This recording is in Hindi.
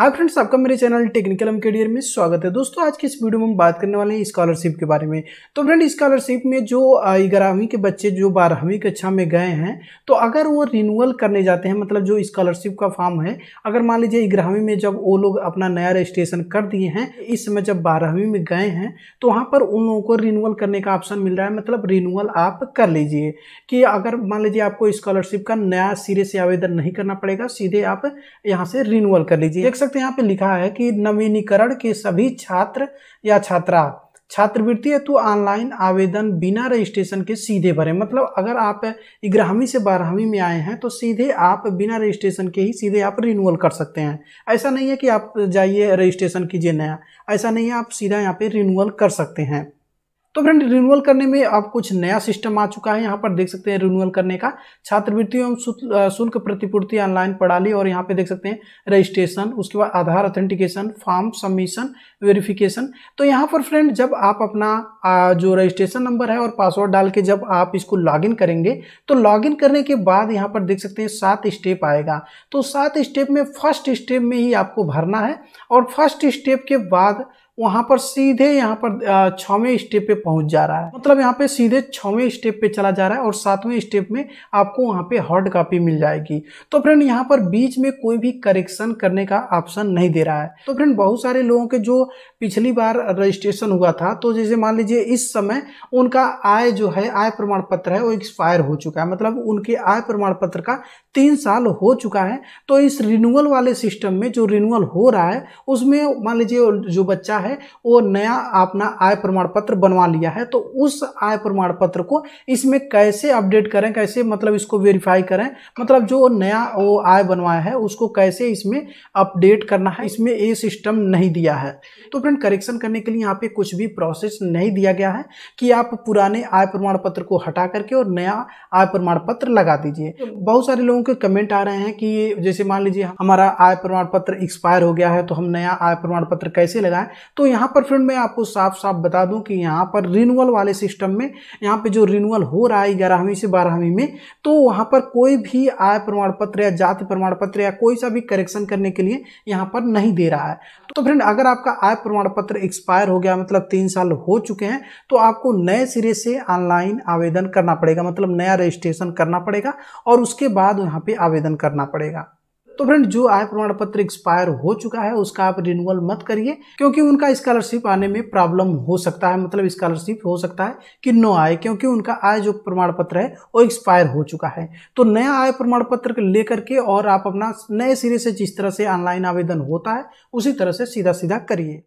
हाय फ्रेंड्स आपका मेरे चैनल टेक्निकल एम के में स्वागत है दोस्तों आज के इस वीडियो में हम बात करने वाले हैं स्कॉलरशिप के बारे में तो फ्रेंड स्कॉलरशिप में जो ग्यारहवीं के बच्चे जो बारहवीं कक्षा में गए हैं तो अगर वो रिन्यूअल करने जाते हैं मतलब जो स्कॉलरशिप का फॉर्म है अगर मान लीजिए ग्यारहवीं में जब वो लोग अपना नया रजिस्ट्रेशन कर दिए हैं इस समय जब बारहवीं में गए हैं तो वहाँ पर उन लोगों को रिन्यूअल करने का ऑप्शन मिल रहा है मतलब रिन्यूअल आप कर लीजिए कि अगर मान लीजिए आपको स्कॉलरशिप का नया सिरे से आवेदन नहीं करना पड़ेगा सीधे आप यहाँ से रिन्यूअल कर लीजिए देख सकते हैं यहाँ पे लिखा है कि नवीनीकरण के सभी छात्र या छात्रा छात्रवृत्ति हेतु ऑनलाइन आवेदन बिना रजिस्ट्रेशन के सीधे भरें मतलब अगर आप ग्यारहवीं से बारहवीं में आए हैं तो सीधे आप बिना रजिस्ट्रेशन के ही सीधे आप रिन्यूअल कर सकते हैं ऐसा नहीं है कि आप जाइए रजिस्ट्रेशन कीजिए नया ऐसा नहीं है आप सीधा यहाँ पे रिन्यूअल कर सकते हैं तो फ्रेंड रिन्यूअल करने में अब कुछ नया सिस्टम आ चुका है यहाँ पर देख सकते हैं रिन्यूअल करने का छात्रवृत्ति एवं शुल्क प्रतिपूर्ति ऑनलाइन प्रणाली और यहाँ पे देख सकते हैं रजिस्ट्रेशन उसके बाद Aadhaar authentication form submission verification तो यहाँ पर फ्रेंड जब आप अपना जो रजिस्ट्रेशन नंबर है और पासवर्ड डाल के जब आप इसको लॉगिन करेंगे तो लॉगिन करने के बाद यहाँ पर देख सकते हैं सात स्टेप आएगा तो सात स्टेप में फर्स्ट स्टेप में ही आपको भरना है और फर्स्ट स्टेप के बाद वहां पर सीधे यहाँ पर छवें स्टेप पे पहुंच जा रहा है मतलब यहाँ पे सीधे छवें स्टेप पे चला जा रहा है और सातवें स्टेप में आपको वहाँ पे हॉट कॉपी मिल जाएगी तो फ्रेंड यहाँ पर बीच में कोई भी करेक्शन करने का ऑप्शन नहीं दे रहा है तो फ्रेंड बहुत सारे लोगों के जो पिछली बार रजिस्ट्रेशन हुआ था तो जैसे मान लीजिए इस समय उनका आय जो है आय प्रमाण पत्र है वो एक्सपायर हो चुका है मतलब उनके आय प्रमाण पत्र का तीन साल हो चुका है तो इस रिन्यूअल वाले सिस्टम में जो रिन्यूअल हो रहा है उसमें मान लीजिए जो बच्चा है है वो नया अपना आय प्रमाण पत्र बनवा लिया है तो उस आय प्रमाण पत्र को इसमें कैसे अपडेट करें कैसे मतलब इसको वेरीफाई करें मतलब जो नया वो आय बनवाया है उसको कैसे इसमें अपडेट करना है इसमें ये सिस्टम नहीं दिया है तो फ्रेंड करेक्शन करने के लिए यहाँ पे कुछ भी प्रोसेस नहीं दिया गया है कि आप पुराने आय प्रमाण पत्र को हटा करके और नया आय प्रमाण पत्र लगा दीजिए हम्म। बहुत सारे लोगों के कमेंट आ रहे हैं कि जैसे मान लीजिए हमारा आय प्रमाण पत्र एक्सपायर हो गया है तो हम नया आय प्रमाण पत्र कैसे लगाएं तो यहाँ पर फ्रेंड मैं आपको साफ साफ बता दूँ कि यहाँ पर रिन्यूअल वाले सिस्टम में यहाँ पर जो रिन्यूअल हो रहा है ग्यारहवीं से बारहवीं में तो वहाँ पर कोई भी आय प्रमाण पत्र या जाति प्रमाण पत्र या कोई सा भी करेक्शन करने के लिए यहाँ पर नहीं दे रहा है तो फ्रेंड अगर आपका आय प्रमाण पत्र एक्सपायर हो गया मतलब तीन साल हो चुके हैं तो आपको नए सिरे से ऑनलाइन आवेदन करना पड़ेगा मतलब नया रजिस्ट्रेशन करना पड़ेगा और उसके बाद यहाँ पे आवेदन करना पड़ेगा तो फ्रेंड जो आय प्रमाण पत्र एक्सपायर हो चुका है उसका आप रिन्यूअल मत करिए क्योंकि उनका स्कॉलरशिप आने में प्रॉब्लम हो सकता है मतलब स्कॉलरशिप हो सकता है कि नो आए क्योंकि उनका आय जो प्रमाण पत्र है वो एक्सपायर हो चुका है तो नया आय प्रमाण पत्र लेकर के और आप अपना नए सिरे से जिस तरह से ऑनलाइन आवेदन होता है उसी तरह से सीधा सीधा करिए